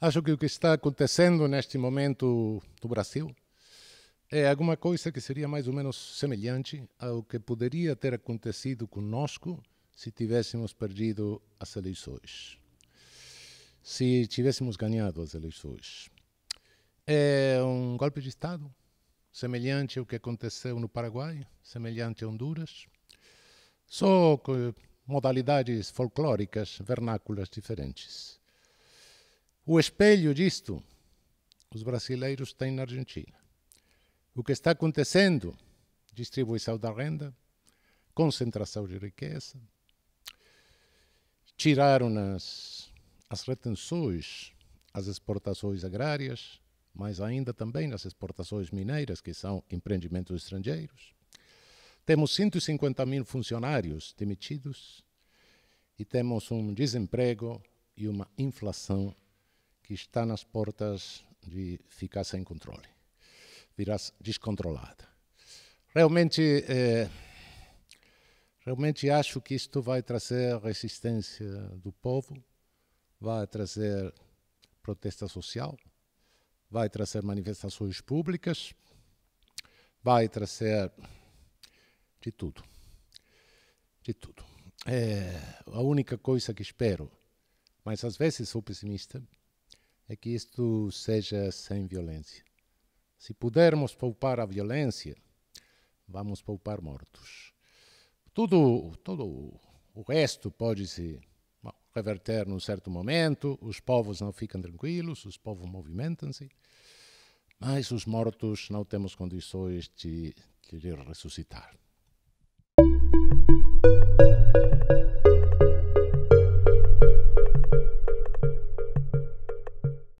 Acho que o que está acontecendo neste momento no Brasil é alguma coisa que seria mais ou menos semelhante ao que poderia ter acontecido conosco se tivéssemos perdido as eleições, se tivéssemos ganhado as eleições. É um golpe de Estado, semelhante ao que aconteceu no Paraguai, semelhante a Honduras, só modalidades folclóricas, vernáculas diferentes. O espelho disto os brasileiros têm na Argentina. O que está acontecendo? Distribuição da renda, concentração de riqueza, tiraram as, as retenções às exportações agrárias, mas ainda também nas exportações mineiras, que são empreendimentos estrangeiros. Temos 150 mil funcionários demitidos e temos um desemprego e uma inflação que está nas portas de ficar sem controle, virar descontrolada. Realmente, eh, realmente acho que isto vai trazer resistência do povo, vai trazer protesta social, vai trazer manifestações públicas, vai trazer de tudo. De tudo. É, a única coisa que espero, mas às vezes sou pessimista, é que isto seja sem violência. Se pudermos poupar a violência, vamos poupar mortos. Tudo, todo o resto pode se bom, reverter num certo momento, os povos não ficam tranquilos, os povos movimentam-se, mas os mortos não temos condições de, de ressuscitar.